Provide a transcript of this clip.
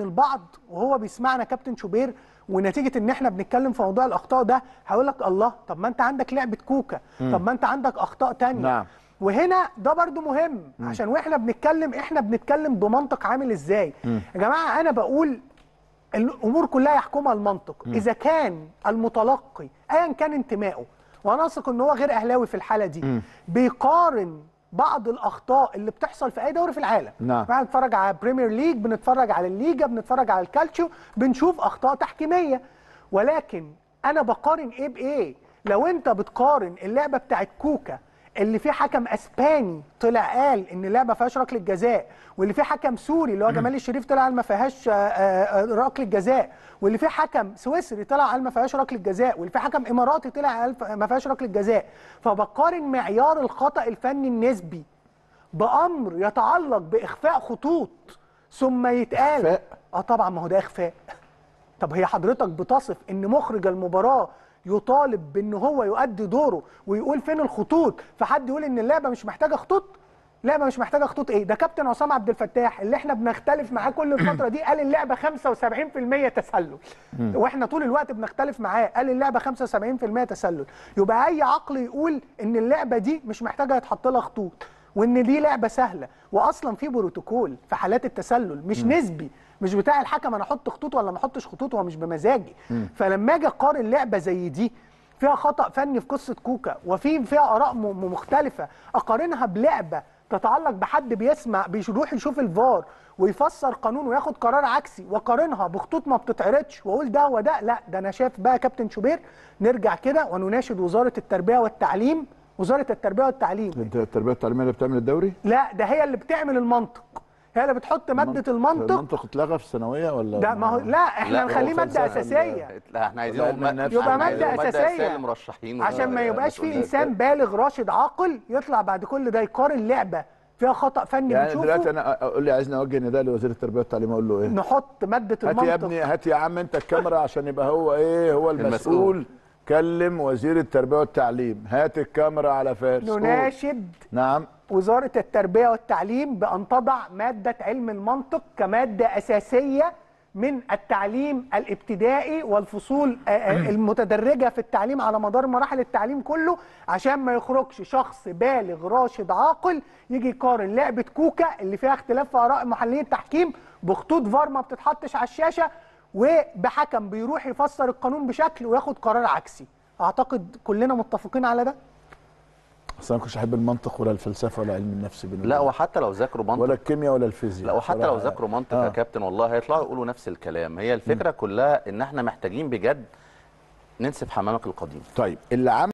ان البعض وهو بيسمعنا كابتن شوبير ونتيجه ان احنا بنتكلم في موضوع الاخطاء ده هيقول لك الله طب ما انت عندك لعبه كوكا طب ما انت عندك اخطاء ثانيه نعم. وهنا ده برضو مهم عشان واحنا بنتكلم احنا بنتكلم بمنطق عامل ازاي يا جماعه انا بقول الامور كلها يحكمها المنطق م. اذا كان المتلقي ايا كان انتمائه وانا اثق ان هو غير اهلاوي في الحاله دي م. بيقارن بعض الاخطاء اللي بتحصل في اي دوري في العالم نعم احنا بنتفرج على بريمير ليج بنتفرج على الليجا بنتفرج على الكالتشيو بنشوف اخطاء تحكيميه ولكن انا بقارن ايه بايه لو انت بتقارن اللعبه بتاعت كوكا اللي فيه حكم اسباني طلع قال ان اللعبه فيهاش ركله جزاء واللي فيه حكم سوري اللي هو جمال الشريف طلع قال ما فيهاش آه، آه، آه، ركله جزاء واللي فيه حكم سويسري طلع قال ما فيهاش ركله جزاء واللي فيه حكم اماراتي طلع قال ما فيهاش ركله جزاء فبقارن معيار الخطا الفني النسبي بامر يتعلق باخفاء خطوط ثم يتقال اه طبعا ما هو ده اخفاء طب هي حضرتك بتصف ان مخرج المباراه يطالب بان هو يؤدي دوره ويقول فين الخطوط فحد يقول ان اللعبه مش محتاجه خطوط لعبه مش محتاجه خطوط ايه ده كابتن عصام عبد الفتاح اللي احنا بنختلف معاه كل الفتره دي قال اللعبه 75% تسلل واحنا طول الوقت بنختلف معاه قال اللعبه 75% تسلل يبقى اي عقل يقول ان اللعبه دي مش محتاجه يتحط لها خطوط وان دي لعبه سهله واصلا في بروتوكول في حالات التسلل مش م. نسبي مش بتاع الحكم انا احط خطوط ولا ما احطش خطوط هو مش بمزاجي م. فلما اجي اقارن لعبه زي دي فيها خطا فني في قصه كوكا وفي فيها اراء مختلفه اقارنها بلعبه تتعلق بحد بيسمع بيروح يشوف الفار ويفسر قانون وياخد قرار عكسي وقارنها بخطوط ما بتتعرضش واقول ده وده لا ده انا شايف بقى كابتن شوبير نرجع كده ونناشد وزاره التربيه والتعليم وزاره التربيه والتعليم انت التربيه والتعليم اللي بتعمل الدوري لا ده هي اللي بتعمل المنطق هي اللي بتحط ماده المنطق المنطق اتلغى في الثانويه ولا ده ما هو لا احنا نخليه ماده اساسيه لا احنا عايزين يبقى ماده اساسيه للمرشحين عشان ما يبقاش في انسان بالغ راشد عاقل يطلع بعد كل ده يقارن لعبه فيها خطا فني يعني بنشوفه دلوقتي انا اقول لي عايزني اوجه نداء لوزير التربيه والتعليم اقول له ايه نحط ماده المنطق هات يا ابني هات يا عم انت الكاميرا عشان يبقى هو ايه هو المسؤول, المسؤول. كلم وزير التربيه والتعليم هات الكاميرا على فارس نناشد نعم وزاره التربيه والتعليم بان تضع ماده علم المنطق كماده اساسيه من التعليم الابتدائي والفصول آه، آه، المتدرجه في التعليم على مدار مراحل التعليم كله عشان ما يخرجش شخص بالغ راشد عاقل يجي يقارن لعبه كوكا اللي فيها اختلاف في اراء محللين التحكيم بخطوط فار ما بتتحطش على الشاشه وبحكم بيروح يفسر القانون بشكل وياخد قرار عكسي اعتقد كلنا متفقين على ده بس انا ما كنتش احب المنطق ولا الفلسفه ولا علم النفس بالنسبة. لا وحتى لو ذاكروا منطق ولا الكيمياء ولا الفيزياء لا وحتى لو يعني. ذاكروا منطق آه. يا كابتن والله هيطلعوا يقولوا نفس الكلام هي الفكره م. كلها ان احنا محتاجين بجد ننسف حمامك القديم طيب اللي عم